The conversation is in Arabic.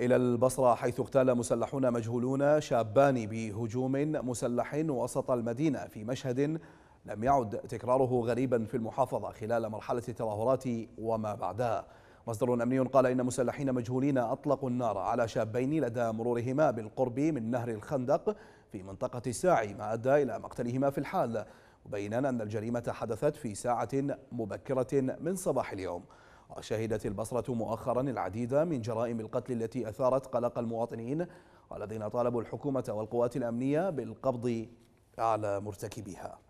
إلى البصرة حيث اغتال مسلحون مجهولون شابان بهجوم مسلح وسط المدينة في مشهد لم يعد تكراره غريبا في المحافظة خلال مرحلة التظاهرات وما بعدها مصدر أمني قال إن مسلحين مجهولين أطلقوا النار على شابين لدى مرورهما بالقرب من نهر الخندق في منطقة الساعي ما أدى إلى مقتلهما في الحال مبينا أن الجريمة حدثت في ساعة مبكرة من صباح اليوم وشهدت البصرة مؤخرا العديد من جرائم القتل التي أثارت قلق المواطنين والذين طالبوا الحكومة والقوات الأمنية بالقبض على مرتكبيها